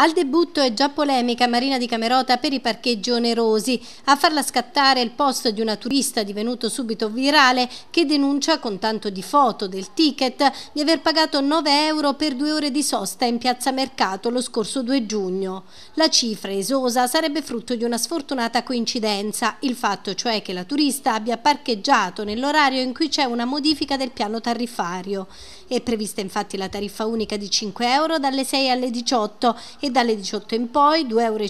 Al debutto è già polemica Marina di Camerota per i parcheggi onerosi. A farla scattare il post di una turista divenuto subito virale che denuncia con tanto di foto del ticket di aver pagato 9 euro per due ore di sosta in piazza Mercato lo scorso 2 giugno. La cifra esosa sarebbe frutto di una sfortunata coincidenza, il fatto cioè che la turista abbia parcheggiato nell'orario in cui c'è una modifica del piano tariffario. È prevista infatti la tariffa unica di 5 euro dalle 6 alle 18 e dalle 18 in poi 2,50 euro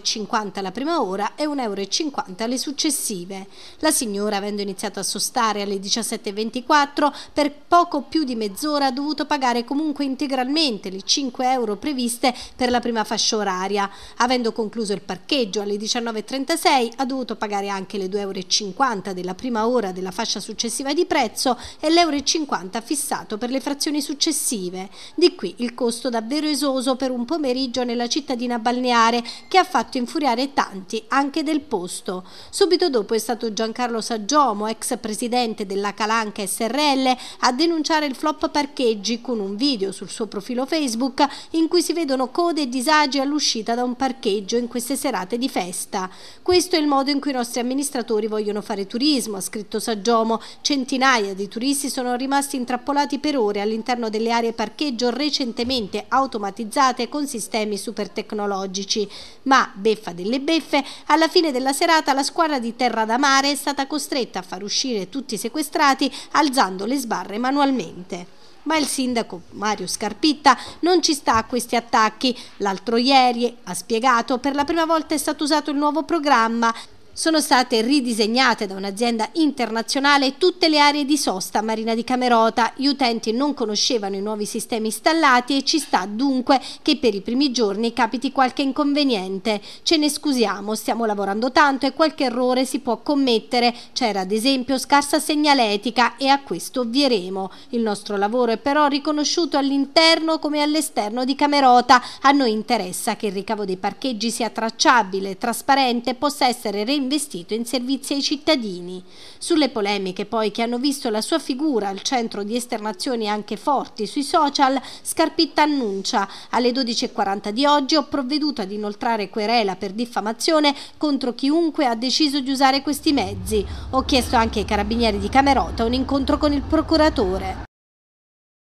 la prima ora e 1,50 euro le successive. La signora, avendo iniziato a sostare alle 17.24, per poco più di mezz'ora ha dovuto pagare comunque integralmente le 5 euro previste per la prima fascia oraria. Avendo concluso il parcheggio alle 19.36 ha dovuto pagare anche le 2,50 euro della prima ora della fascia successiva di prezzo e l'euro e 50 fissato per le frazioni successive. Di qui il costo davvero esoso per un pomeriggio nella città cittadina balneare che ha fatto infuriare tanti, anche del posto. Subito dopo è stato Giancarlo Saggiomo, ex presidente della Calanca SRL, a denunciare il flop parcheggi con un video sul suo profilo Facebook in cui si vedono code e disagi all'uscita da un parcheggio in queste serate di festa. Questo è il modo in cui i nostri amministratori vogliono fare turismo, ha scritto Saggiomo. Centinaia di turisti sono rimasti intrappolati per ore all'interno delle aree parcheggio recentemente automatizzate con sistemi super tecnologici. Ma, beffa delle beffe, alla fine della serata la squadra di Terra da Mare è stata costretta a far uscire tutti i sequestrati alzando le sbarre manualmente ma il sindaco Mario Scarpitta non ci sta a questi attacchi. L'altro ieri ha spiegato per la prima volta è stato usato il nuovo programma sono state ridisegnate da un'azienda internazionale tutte le aree di sosta Marina di Camerota. Gli utenti non conoscevano i nuovi sistemi installati e ci sta dunque che per i primi giorni capiti qualche inconveniente. Ce ne scusiamo, stiamo lavorando tanto e qualche errore si può commettere. C'era ad esempio scarsa segnaletica e a questo ovvieremo. Il nostro lavoro è però riconosciuto all'interno come all'esterno di Camerota. A noi interessa che il ricavo dei parcheggi sia tracciabile, trasparente e possa essere reinventato investito in servizi ai cittadini. Sulle polemiche poi che hanno visto la sua figura al centro di esternazioni anche forti sui social, Scarpitta annuncia alle 12.40 di oggi ho provveduto ad inoltrare querela per diffamazione contro chiunque ha deciso di usare questi mezzi. Ho chiesto anche ai carabinieri di Camerota un incontro con il procuratore.